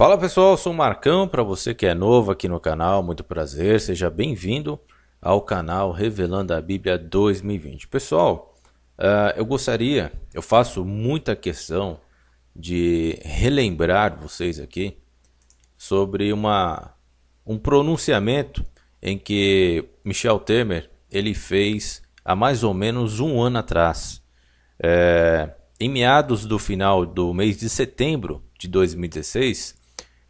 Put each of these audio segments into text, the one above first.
Fala pessoal, sou o Marcão. Para você que é novo aqui no canal, muito prazer, seja bem-vindo ao canal Revelando a Bíblia 2020. Pessoal, uh, eu gostaria, eu faço muita questão de relembrar vocês aqui sobre uma, um pronunciamento em que Michel Temer ele fez há mais ou menos um ano atrás. É, em meados do final do mês de setembro de 2016,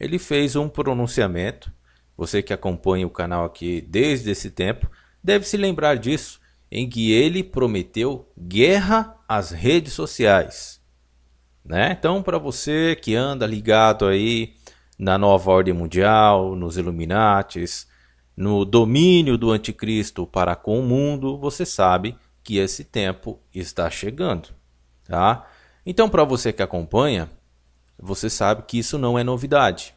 ele fez um pronunciamento. Você que acompanha o canal aqui desde esse tempo deve se lembrar disso, em que ele prometeu guerra às redes sociais. Né? Então, para você que anda ligado aí na nova ordem mundial, nos Illuminates, no domínio do anticristo para com o mundo, você sabe que esse tempo está chegando, tá? Então, para você que acompanha, você sabe que isso não é novidade.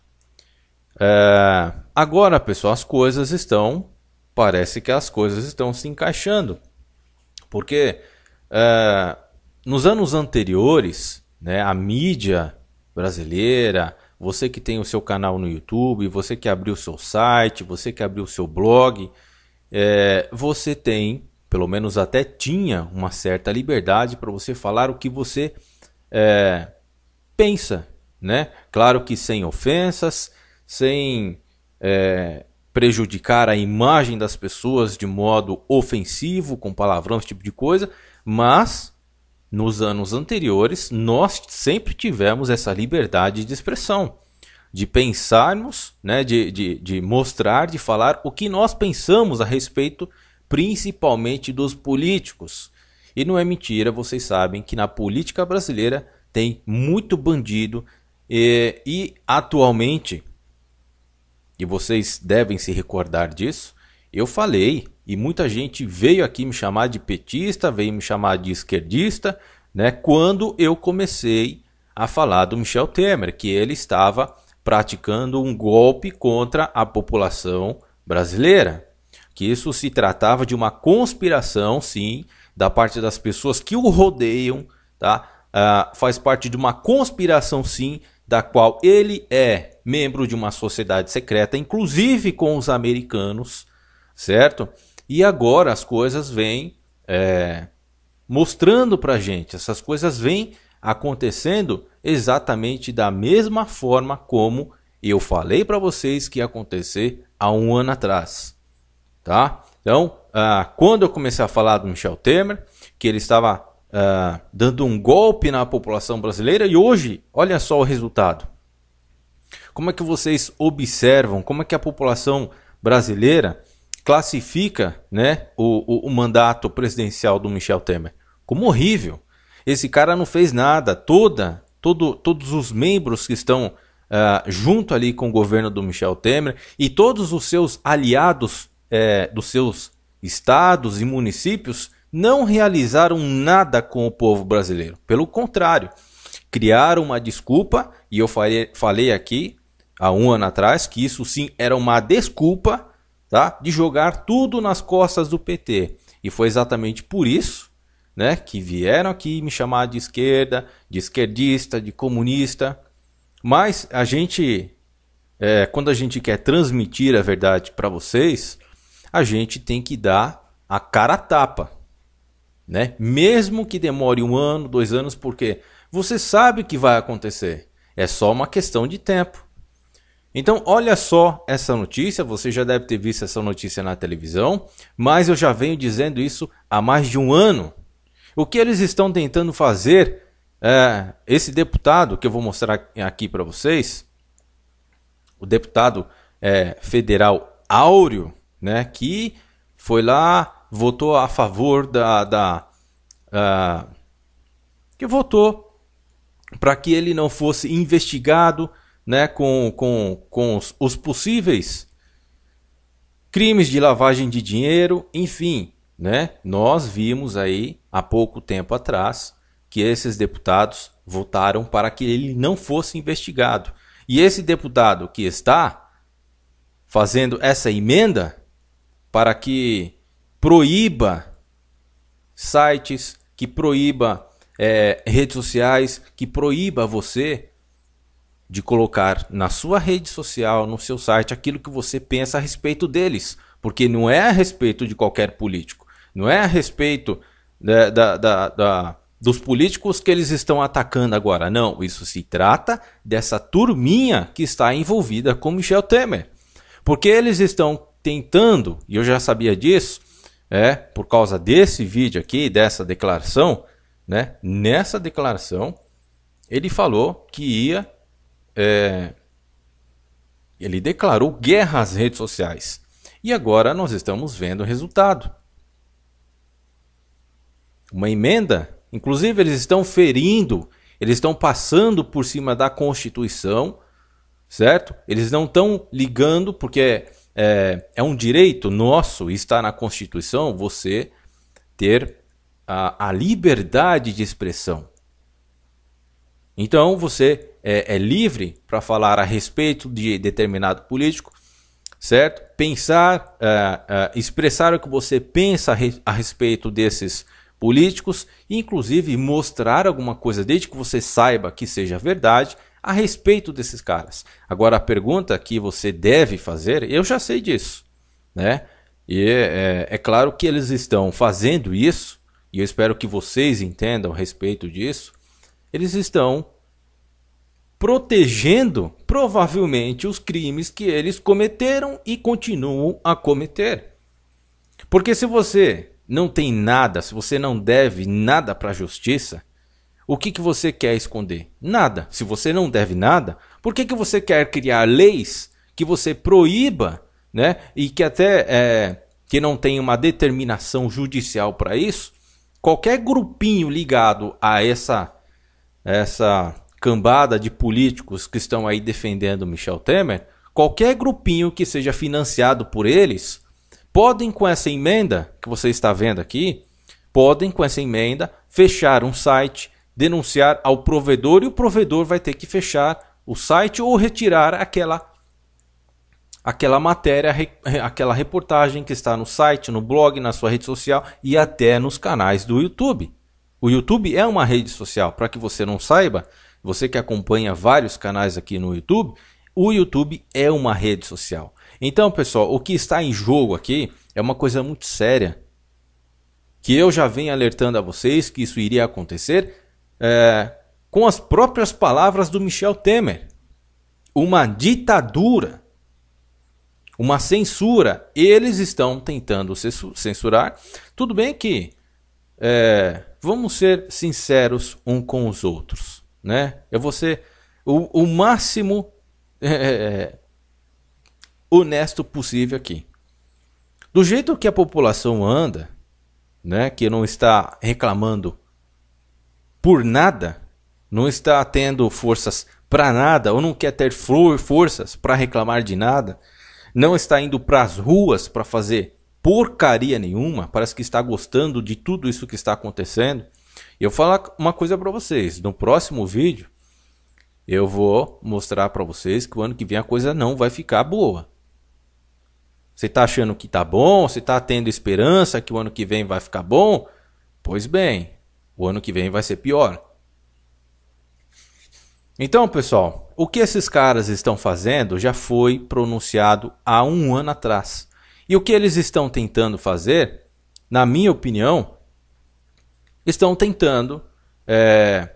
É... Agora, pessoal, as coisas estão. Parece que as coisas estão se encaixando. Porque é... nos anos anteriores, né, a mídia brasileira, você que tem o seu canal no YouTube, você que abriu o seu site, você que abriu o seu blog, é, você tem, pelo menos até tinha, uma certa liberdade para você falar o que você é, pensa, né? Claro que sem ofensas, sem é, prejudicar a imagem das pessoas de modo ofensivo, com palavrão, esse tipo de coisa, mas nos anos anteriores nós sempre tivemos essa liberdade de expressão, de pensarmos, né, de, de, de mostrar, de falar o que nós pensamos a respeito, principalmente dos políticos. E não é mentira, vocês sabem que na política brasileira tem muito bandido, e, e atualmente, e vocês devem se recordar disso, eu falei e muita gente veio aqui me chamar de petista, veio me chamar de esquerdista, né? Quando eu comecei a falar do Michel Temer, que ele estava praticando um golpe contra a população brasileira, que isso se tratava de uma conspiração, sim, da parte das pessoas que o rodeiam, tá? Uh, faz parte de uma conspiração, sim, da qual ele é membro de uma sociedade secreta, inclusive com os americanos, certo? E agora as coisas vêm é, mostrando para gente, essas coisas vêm acontecendo exatamente da mesma forma como eu falei para vocês que ia acontecer há um ano atrás, tá? Então, ah, quando eu comecei a falar do Michel Temer, que ele estava uh, dando um golpe na população brasileira e hoje, olha só o resultado. Como é que vocês observam, como é que a população brasileira classifica né, o, o, o mandato presidencial do Michel Temer? Como horrível. Esse cara não fez nada. Toda, todo, todos os membros que estão uh, junto ali com o governo do Michel Temer e todos os seus aliados é, dos seus estados e municípios não realizaram nada com o povo brasileiro. Pelo contrário, criaram uma desculpa, e eu falei aqui há um ano atrás que isso sim era uma desculpa tá, de jogar tudo nas costas do PT. E foi exatamente por isso né, que vieram aqui me chamar de esquerda, de esquerdista, de comunista. Mas a gente, é, quando a gente quer transmitir a verdade para vocês, a gente tem que dar a cara a tapa né? Mesmo que demore um ano, dois anos, porque você sabe que vai acontecer. É só uma questão de tempo. Então, olha só essa notícia. Você já deve ter visto essa notícia na televisão, mas eu já venho dizendo isso há mais de um ano. O que eles estão tentando fazer? É, esse deputado que eu vou mostrar aqui para vocês, o deputado é, federal Áureo, né, que foi lá votou a favor da. da uh, que votou para que ele não fosse investigado né, com, com, com os, os possíveis crimes de lavagem de dinheiro, enfim. Né? Nós vimos aí há pouco tempo atrás que esses deputados votaram para que ele não fosse investigado. E esse deputado que está fazendo essa emenda para que proíba sites, que proíba é, redes sociais, que proíba você de colocar na sua rede social, no seu site, aquilo que você pensa a respeito deles. Porque não é a respeito de qualquer político. Não é a respeito da, né, da, da, da dos políticos que eles estão atacando agora. Não, isso se trata dessa turminha que está envolvida com Michel Temer. Porque eles estão tentando, e eu já sabia disso, é, por causa desse vídeo aqui, dessa declaração, né? Nessa declaração, ele falou que ia. É, ele declarou guerra às redes sociais. E agora nós estamos vendo o resultado. Uma emenda. Inclusive, eles estão ferindo, eles estão passando por cima da Constituição, certo? Eles não estão ligando, porque é, é um direito nosso, está na Constituição, você ter a, a liberdade de expressão. Então você é, é livre para falar a respeito de determinado político, certo? Pensar, é, é, expressar o que você pensa a, re, a, respeito desses políticos, inclusive mostrar alguma coisa, desde que você saiba que seja verdade, a respeito desses caras. Agora, a pergunta que você deve fazer, eu já sei disso, né? E é, é, é claro que eles estão fazendo isso, e eu espero que vocês entendam a respeito disso. Eles estão protegendo provavelmente os crimes que eles cometeram e continuam a cometer. Porque se você não tem nada, se você não deve nada para a justiça, o que, que você quer esconder? Nada. Se você não deve nada, por que, que você quer criar leis que você proíba, né? E que até é, que não tem uma determinação judicial para isso? Qualquer grupinho ligado a essa essa cambada de políticos que estão aí defendendo Michel Temer, qualquer grupinho que seja financiado por eles, podem com essa emenda que você está vendo aqui, podem com essa emenda fechar um site, denunciar ao provedor e o provedor vai ter que fechar o site ou retirar aquela aquela matéria, re, aquela reportagem que está no site, no blog, na sua rede social e até nos canais do YouTube. O YouTube é uma rede social, para que você não saiba, você que acompanha vários canais aqui no YouTube, o YouTube é uma rede social. Então, pessoal, o que está em jogo aqui é uma coisa muito séria. Que eu já venho alertando a vocês que isso iria acontecer é, com as próprias palavras do Michel Temer. Uma ditadura, uma censura. Eles estão tentando censurar. Tudo bem que é, vamos ser sinceros um com os outros, né? Eu vou ser o, o máximo é, é, é honesto possível aqui. Do jeito que a população anda, né, que não está reclamando por nada, não está tendo forças para nada, ou não quer ter forças para reclamar de nada, não está indo para as ruas para fazer porcaria nenhuma, parece que está gostando de tudo isso que está acontecendo. Eu vou falar uma coisa para vocês, no próximo vídeo eu vou mostrar para vocês que o ano que vem a coisa não vai ficar boa. Você está achando que está bom? Você está tendo esperança que o ano que vem vai ficar bom? Pois bem, o ano que vem vai ser pior. Então, pessoal, o que esses caras estão fazendo já foi pronunciado há um ano atrás. E o que eles estão tentando fazer, na minha opinião, estão tentando é,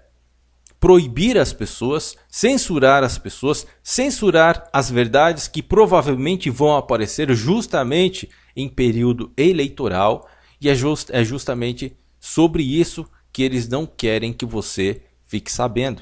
proibir as pessoas, censurar as pessoas, censurar as verdades que provavelmente vão aparecer justamente em período eleitoral. E é, just, é justamente sobre isso que eles não querem que você fique sabendo.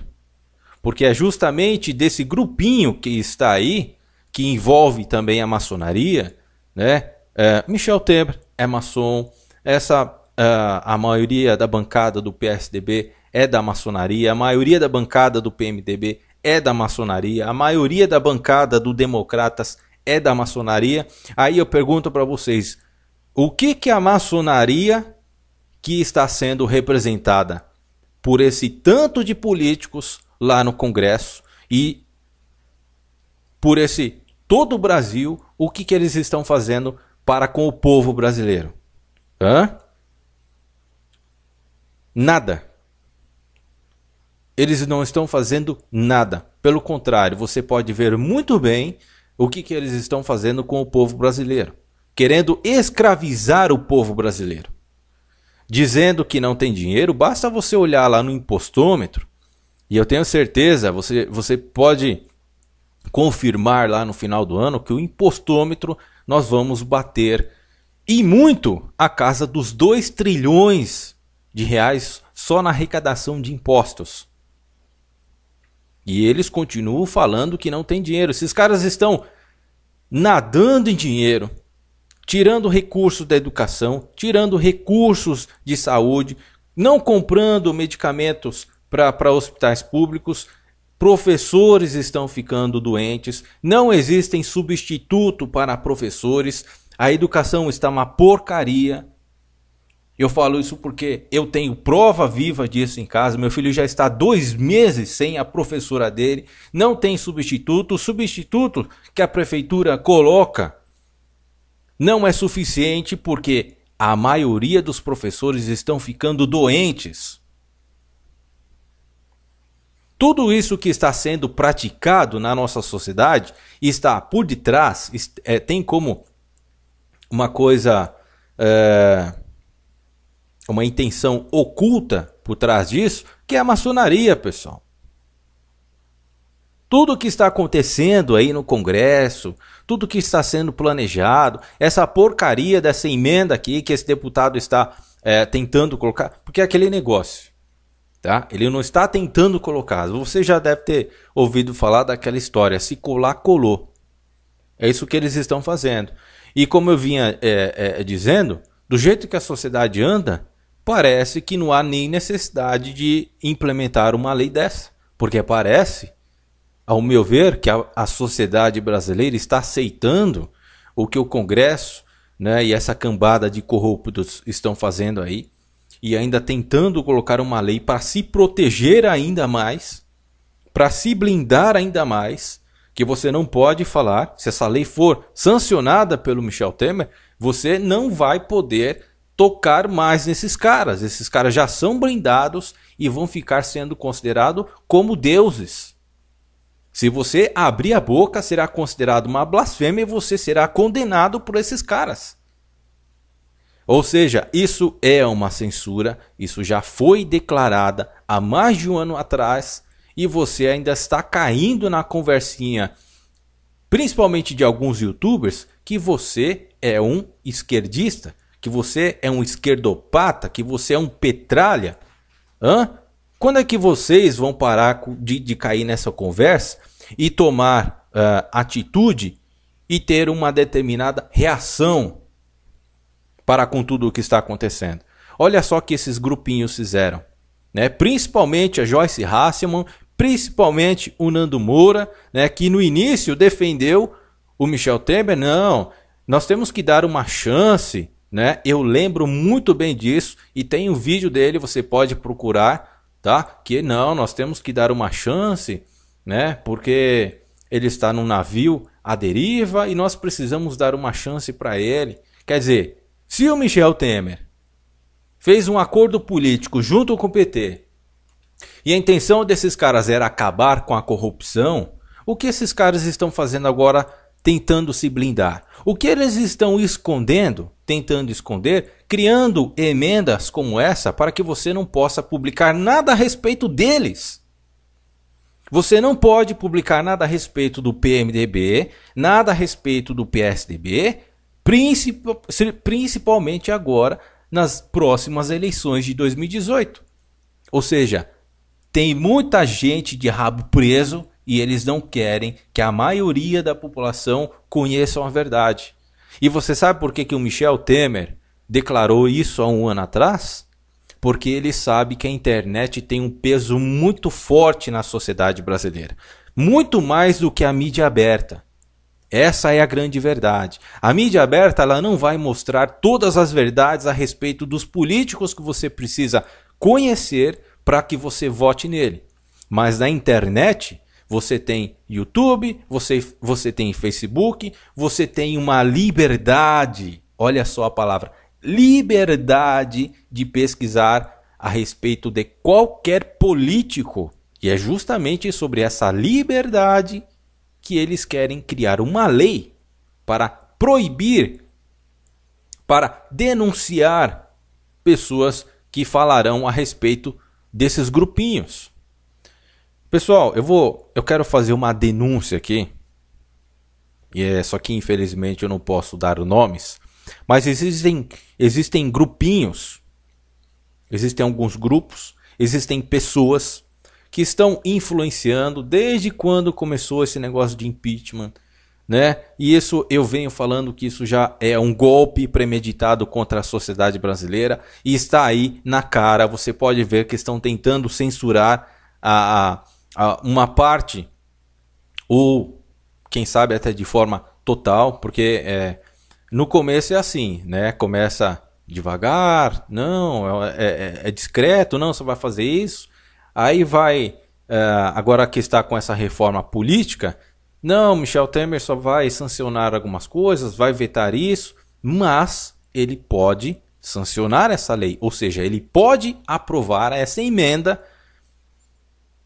Porque é justamente desse grupinho que está aí, que envolve também a maçonaria, né? É, Michel Temer é maçom, essa uh, a maioria da bancada do PSDB é da maçonaria, a maioria da bancada do PMDB é da maçonaria, a maioria da bancada do Democratas é da maçonaria. Aí eu pergunto para vocês, o que que a maçonaria que está sendo representada por esse tanto de políticos lá no Congresso e por esse todo o Brasil, o que, que eles estão fazendo para com o povo brasileiro? Hã? Nada. Eles não estão fazendo nada. Pelo contrário, você pode ver muito bem o que, que eles estão fazendo com o povo brasileiro querendo escravizar o povo brasileiro dizendo que não tem dinheiro, basta você olhar lá no impostômetro, e eu tenho certeza, você, você pode confirmar lá no final do ano que o impostômetro nós vamos bater e muito a casa dos 2 trilhões de reais só na arrecadação de impostos. E eles continuam falando que não tem dinheiro. Esses caras estão nadando em dinheiro tirando recursos da educação, tirando recursos de saúde, não comprando medicamentos para hospitais públicos, professores estão ficando doentes, não existem substituto para professores, a educação está uma porcaria. Eu falo isso porque eu tenho prova viva disso em casa. Meu filho já está dois meses sem a professora dele, não tem substituto. O substituto que a prefeitura coloca não é suficiente porque a maioria dos professores estão ficando doentes. Tudo isso que está sendo praticado na nossa sociedade está por detrás, é, tem como uma coisa, é, uma intenção oculta por trás disso, que é a maçonaria, pessoal. Tudo que está acontecendo aí no Congresso, tudo que está sendo planejado, essa porcaria dessa emenda aqui que esse deputado está é, tentando colocar, porque é aquele negócio, tá? Ele não está tentando colocar. Você já deve ter ouvido falar daquela história, se colar, colou. É isso que eles estão fazendo. E como eu vinha é, é, dizendo, do jeito que a sociedade anda, parece que não há nem necessidade de implementar uma lei dessa. Porque parece ao meu ver, que a, a sociedade brasileira está aceitando o que o Congresso né, e essa cambada de corruptos estão fazendo aí, e ainda tentando colocar uma lei para se proteger ainda mais, para se blindar ainda mais, que você não pode falar, se essa lei for sancionada pelo Michel Temer, você não vai poder tocar mais nesses caras. Esses caras já são blindados e vão ficar sendo considerados como deuses. Se você abrir a boca, será considerado uma blasfêmia e você será condenado por esses caras. Ou seja, isso é uma censura, isso já foi declarada há mais de um ano atrás e você ainda está caindo na conversinha, principalmente de alguns youtubers, que você é um esquerdista, que você é um esquerdopata, que você é um petralha. Hã? Quando é que vocês vão parar de, de cair nessa conversa e tomar uh, atitude e ter uma determinada reação para com tudo o que está acontecendo? Olha só o que esses grupinhos fizeram. Né? Principalmente a Joyce Hasselman, principalmente o Nando Moura, né? que no início defendeu o Michel Temer. Não, nós temos que dar uma chance. Né? Eu lembro muito bem disso e tem um vídeo dele, você pode procurar tá? Que não, nós temos que dar uma chance, né? Porque ele está num navio à deriva e nós precisamos dar uma chance para ele. Quer dizer, se o Michel Temer fez um acordo político junto com o PT e a intenção desses caras era acabar com a corrupção, o que esses caras estão fazendo agora tentando se blindar? O que eles estão escondendo, tentando esconder, criando emendas como essa para que você não possa publicar nada a respeito deles. Você não pode publicar nada a respeito do PMDB, nada a respeito do PSDB, principalmente agora nas próximas eleições de 2018. Ou seja, tem muita gente de rabo preso e eles não querem que a maioria da população conheça a verdade. E você sabe por que, que o Michel Temer declarou isso há um ano atrás, porque ele sabe que a internet tem um peso muito forte na sociedade brasileira muito mais do que a mídia aberta. Essa é a grande verdade. A mídia aberta ela não vai mostrar todas as verdades a respeito dos políticos que você precisa conhecer para que você vote nele. Mas na internet você tem YouTube, você, você tem Facebook, você tem uma liberdade. Olha só a palavra: liberdade de pesquisar a respeito de qualquer político. E é justamente sobre essa liberdade que eles querem criar uma lei para proibir, para denunciar pessoas que falarão a respeito desses grupinhos. Pessoal, eu vou, eu quero fazer uma denúncia aqui. E é só que infelizmente eu não posso dar nomes, mas existem, existem grupinhos, existem alguns grupos, existem pessoas que estão influenciando desde quando começou esse negócio de impeachment, né? E isso eu venho falando que isso já é um golpe premeditado contra a sociedade brasileira e está aí na cara. Você pode ver que estão tentando censurar a, a uma parte ou quem sabe até de forma total, porque é, no começo é assim, né? Começa devagar, não, é, é, é, é discreto, não, você vai fazer isso. Aí vai, uh, agora que está com essa reforma política, não, Michel Temer só vai sancionar algumas coisas, vai vetar isso, mas ele pode sancionar essa lei, ou seja, ele pode aprovar essa emenda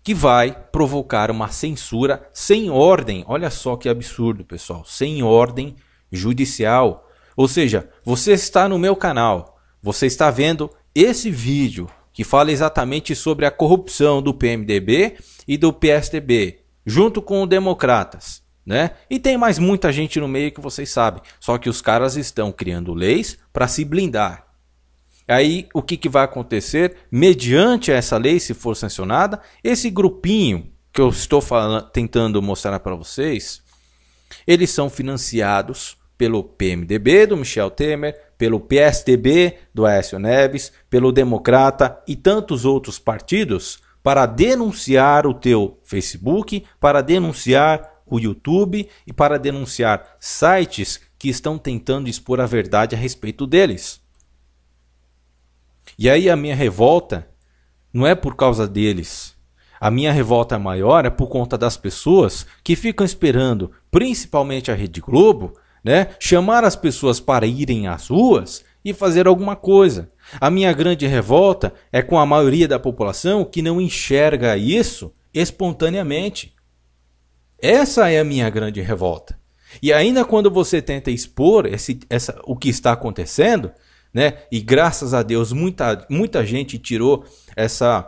que vai provocar uma censura sem ordem. Olha só que absurdo, pessoal, sem ordem judicial. Ou seja, você está no meu canal, você está vendo esse vídeo que fala exatamente sobre a corrupção do PMDB e do PSDB, junto com o Democratas. Né? E tem mais muita gente no meio que vocês sabem. Só que os caras estão criando leis para se blindar. Aí o que, que vai acontecer? Mediante essa lei, se for sancionada, esse grupinho que eu estou falando, tentando mostrar para vocês, eles são financiados pelo PMDB do Michel Temer, pelo PSDB do Aécio Neves, pelo Democrata e tantos outros partidos para denunciar o teu Facebook, para denunciar o YouTube e para denunciar sites que estão tentando expor a verdade a respeito deles. E aí a minha revolta não é por causa deles. A minha revolta maior é por conta das pessoas que ficam esperando, principalmente a Rede Globo, né? Chamar as pessoas para irem às ruas e fazer alguma coisa. A minha grande revolta é com a maioria da população que não enxerga isso espontaneamente. Essa é a minha grande revolta. E ainda quando você tenta expor esse, essa, o que está acontecendo, né? E graças a Deus muita, muita gente tirou essa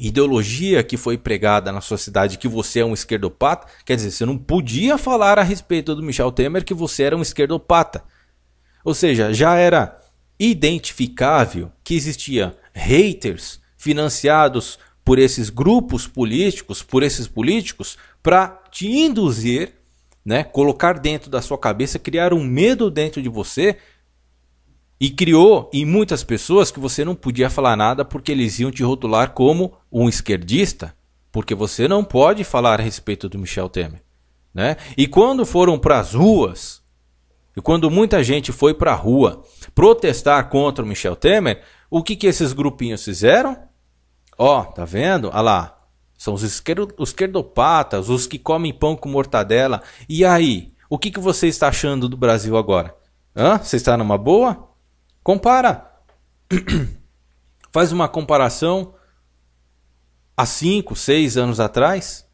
ideologia que foi pregada na sociedade que você é um esquerdopata, quer dizer, você não podia falar a respeito do Michel Temer que você era um esquerdopata. Ou seja, já era identificável que existia haters financiados por esses grupos políticos, por esses políticos, para te induzir, né, colocar dentro da sua cabeça, criar um medo dentro de você e criou em muitas pessoas que você não podia falar nada porque eles iam te rotular como um esquerdista, porque você não pode falar a respeito do Michel Temer. Né? E quando foram para as ruas, e quando muita gente foi para a rua protestar contra o Michel Temer, o que, que esses grupinhos fizeram? Ó, oh, tá vendo? Olha lá. São os, esquerdo, os esquerdopatas, os que comem pão com mortadela. E aí? O que, que você está achando do Brasil agora? Hã? Você está numa boa? Compara. Faz uma comparação há 5, 6 anos atrás.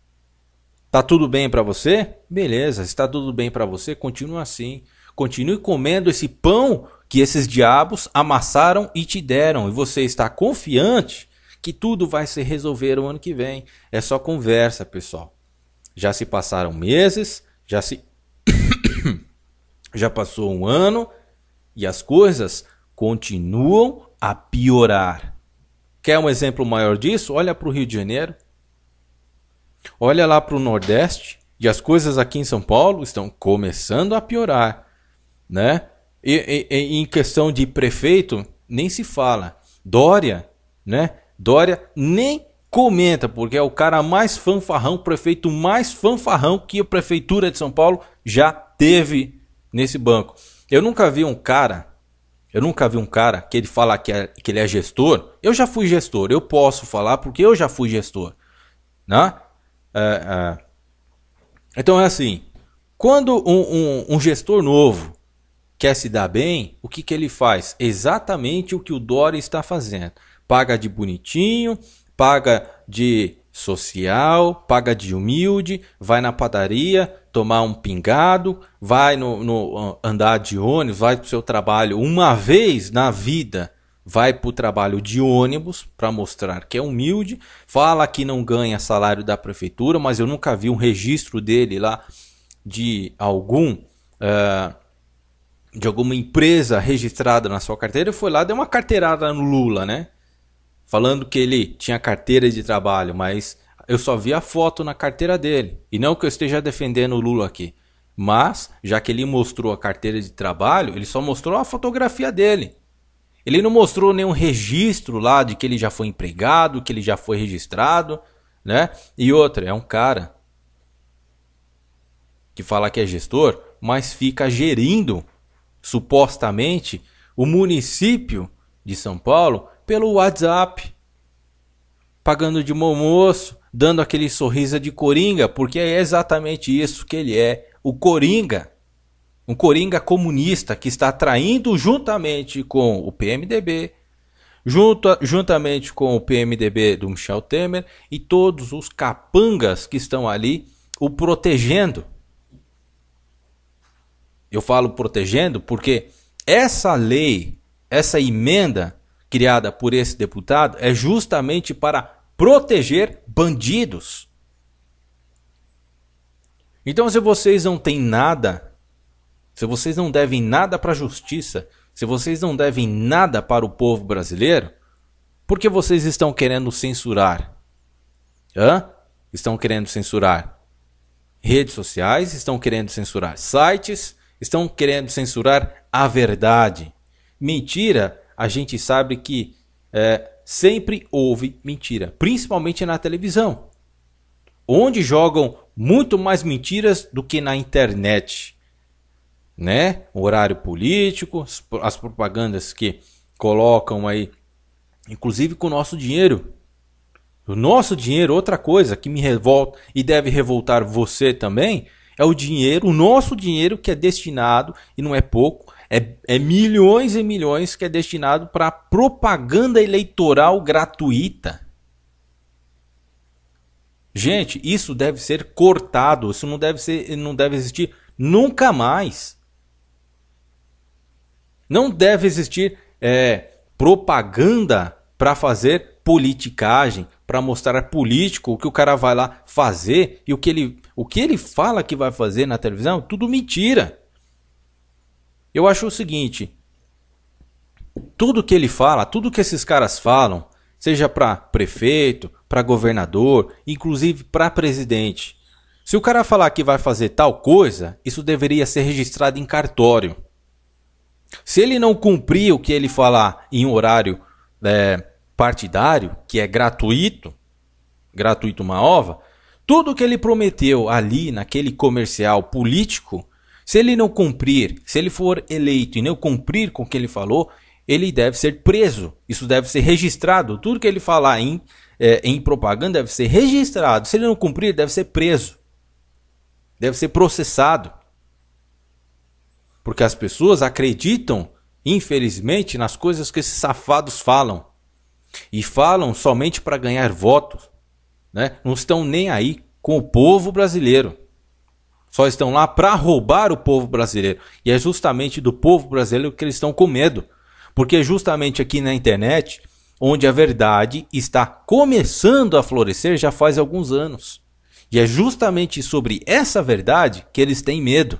Tá tudo bem para você? Beleza, está tudo bem para você, continua assim. Continue comendo esse pão que esses diabos amassaram e te deram. E você está confiante que tudo vai se resolver o ano que vem. É só conversa, pessoal. Já se passaram meses, já se já passou um ano e as coisas continuam a piorar. Quer um exemplo maior disso? Olha para o Rio de Janeiro. Olha lá para o Nordeste. E as coisas aqui em São Paulo estão começando a piorar. Né? E, e, e em questão de prefeito, nem se fala. Dória, né? Dória nem comenta, porque é o cara mais fanfarrão, prefeito mais fanfarrão que a prefeitura de São Paulo já teve nesse banco. Eu nunca vi um cara eu nunca vi um cara que ele fala que, é, que ele é gestor. Eu já fui gestor, eu posso falar porque eu já fui gestor. Né? É, é. Então é assim: quando um, um, um, gestor novo quer se dar bem, o que, que ele faz? Exatamente o que o Dória está fazendo. Paga de bonitinho, paga de social, paga de humilde, vai na padaria tomar um pingado, vai no, no ah, andar de ônibus, vai para o seu trabalho uma vez na vida, vai para o trabalho de ônibus para mostrar que é humilde, fala que não ganha salário da prefeitura, mas eu nunca vi um registro dele lá de algum uh, de alguma empresa registrada na sua carteira, foi lá deu uma carteirada no Lula, né? falando que ele tinha carteira de trabalho, mas eu só vi a foto na carteira dele. E não que eu esteja defendendo o Lula aqui. Mas, já que ele mostrou a carteira de trabalho, ele só mostrou a fotografia dele. Ele não mostrou nenhum registro lá de que ele já foi empregado, que ele já foi registrado, né? E outra, é um cara que fala que é gestor, mas fica gerindo supostamente o município de São Paulo pelo WhatsApp, pagando de bom moço, dando aquele sorriso de coringa, porque é exatamente isso que ele é, o coringa. Um coringa comunista que está traindo juntamente com o PMDB, junto, juntamente com o PMDB do Michel Temer e todos os capangas que estão ali o protegendo. Eu falo protegendo porque essa lei, essa emenda criada por esse deputado é justamente para proteger bandidos. Então, se vocês não têm nada, se vocês não devem nada para a justiça, se vocês não devem nada para o povo brasileiro, por que vocês estão querendo censurar? Hã? Estão querendo censurar redes sociais, estão querendo censurar sites, estão querendo censurar a verdade. Mentira a gente sabe que é, sempre houve mentira, principalmente na televisão, onde jogam muito mais mentiras do que na internet, né? O horário político, as propagandas que colocam aí, inclusive com o nosso dinheiro. O nosso dinheiro, outra coisa que me revolta e deve revoltar você também, é o dinheiro, o nosso dinheiro que é destinado, e não é pouco, é, é milhões e milhões que é destinado para propaganda eleitoral gratuita. Gente, isso deve ser cortado, isso não deve ser, não deve existir nunca mais. Não deve existir é, propaganda para fazer politicagem, para mostrar político o que o cara vai lá fazer e o que ele, o que ele fala que vai fazer na televisão, tudo mentira. Eu acho o seguinte: tudo que ele fala, tudo que esses caras falam, seja para prefeito, para governador, inclusive para presidente, se o cara falar que vai fazer tal coisa, isso deveria ser registrado em cartório. Se ele não cumprir o que ele falar em horário é, partidário, que é gratuito, gratuito uma ova, tudo que ele prometeu ali naquele comercial político se ele não cumprir, se ele for eleito e não cumprir com o que ele falou, ele deve ser preso. Isso deve ser registrado. Tudo que ele falar em, é, em propaganda deve ser registrado. Se ele não cumprir, deve ser preso. Deve ser processado. Porque as pessoas acreditam, infelizmente, nas coisas que esses safados falam. E falam somente para ganhar votos. Né? Não estão nem aí com o povo brasileiro. Só estão lá para roubar o povo brasileiro. E é justamente do povo brasileiro que eles estão com medo. Porque é justamente aqui na internet onde a verdade está começando a florescer já faz alguns anos. E é justamente sobre essa verdade que eles têm medo.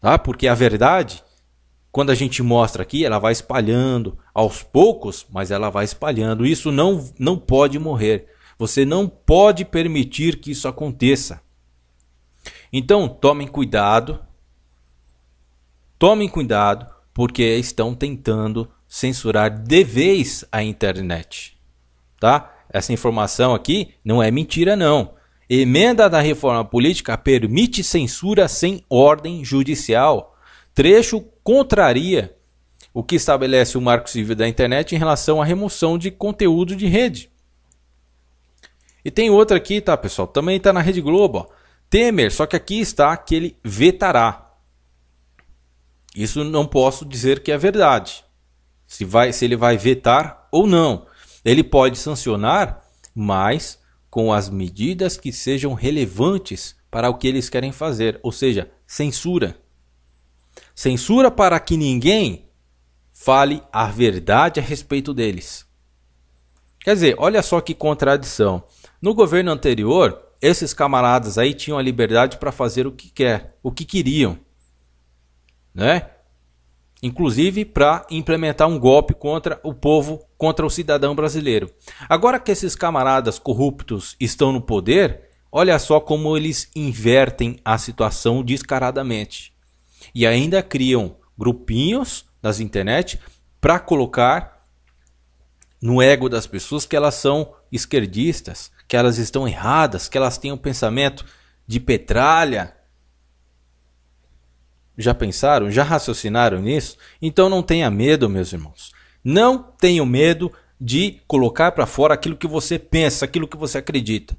Tá? Porque a verdade, quando a gente mostra aqui, ela vai espalhando aos poucos, mas ela vai espalhando. Isso não, não pode morrer. Você não pode permitir que isso aconteça. Então, tomem cuidado. Tomem cuidado, porque estão tentando censurar de vez a internet. Tá? Essa informação aqui não é mentira não. Emenda da reforma política permite censura sem ordem judicial. Trecho contraria o que estabelece o Marco Civil da Internet em relação à remoção de conteúdo de rede. E tem outra aqui, tá, pessoal? Também está na Rede Globo. Ó. Temer, só que aqui está que ele vetará. Isso não posso dizer que é verdade. Se, vai, se ele vai vetar ou não. Ele pode sancionar, mas com as medidas que sejam relevantes para o que eles querem fazer, ou seja, censura. Censura para que ninguém fale a verdade a respeito deles. Quer dizer, olha só que contradição. No governo anterior, esses camaradas aí tinham a liberdade para fazer o que quer, o que queriam, né? Inclusive para implementar um golpe contra o povo, contra o cidadão brasileiro. Agora que esses camaradas corruptos estão no poder, olha só como eles invertem a situação descaradamente e ainda criam grupinhos nas internet para colocar no ego das pessoas que elas são esquerdistas, que elas estão erradas, que elas têm um pensamento de petralha. Já pensaram? Já raciocinaram nisso? Então não tenha medo, meus irmãos. Não tenha medo de colocar para fora aquilo que você pensa, aquilo que você acredita.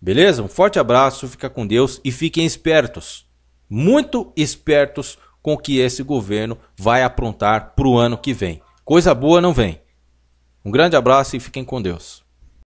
Beleza? Um forte abraço, fica com Deus e fiquem espertos, muito espertos com o que esse governo vai aprontar para o ano que vem. Coisa boa não vem. Um grande abraço e fiquem com Deus.